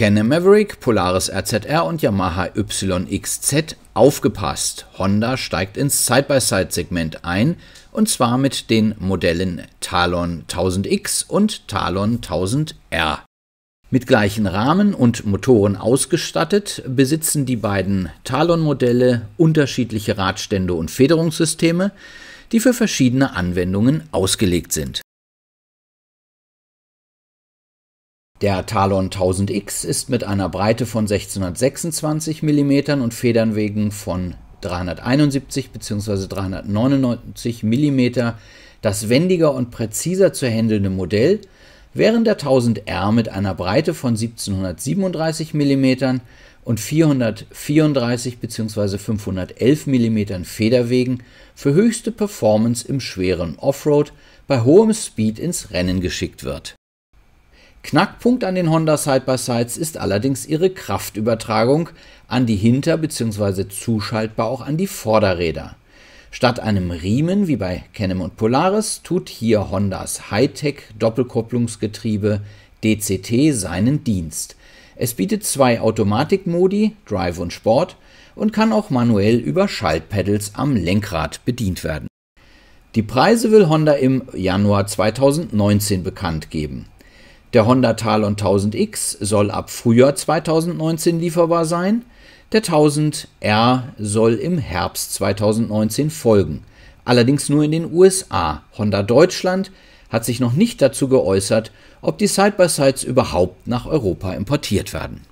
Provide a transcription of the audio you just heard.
Canon Maverick, Polaris RZR und Yamaha YXZ aufgepasst. Honda steigt ins Side-by-Side-Segment ein und zwar mit den Modellen Talon 1000X und Talon 1000R. Mit gleichen Rahmen und Motoren ausgestattet besitzen die beiden Talon-Modelle unterschiedliche Radstände und Federungssysteme, die für verschiedene Anwendungen ausgelegt sind. Der Talon 1000X ist mit einer Breite von 1626 mm und Federnwegen von 371 bzw. 399 mm das wendiger und präziser zu händelnde Modell, während der 1000R mit einer Breite von 1737 mm und 434 bzw. 511 mm Federwegen für höchste Performance im schweren Offroad bei hohem Speed ins Rennen geschickt wird Knackpunkt an den Honda Side-by-Sides ist allerdings ihre Kraftübertragung an die Hinter- bzw. zuschaltbar auch an die Vorderräder. Statt einem Riemen wie bei Canem und Polaris tut hier Hondas Hightech Doppelkupplungsgetriebe DCT seinen Dienst. Es bietet zwei Automatikmodi, Drive und Sport, und kann auch manuell über Schaltpedals am Lenkrad bedient werden. Die Preise will Honda im Januar 2019 bekannt geben. Der Honda Talon 1000X soll ab Frühjahr 2019 lieferbar sein. Der 1000R soll im Herbst 2019 folgen. Allerdings nur in den USA. Honda Deutschland hat sich noch nicht dazu geäußert, ob die Side-by-Sides überhaupt nach Europa importiert werden.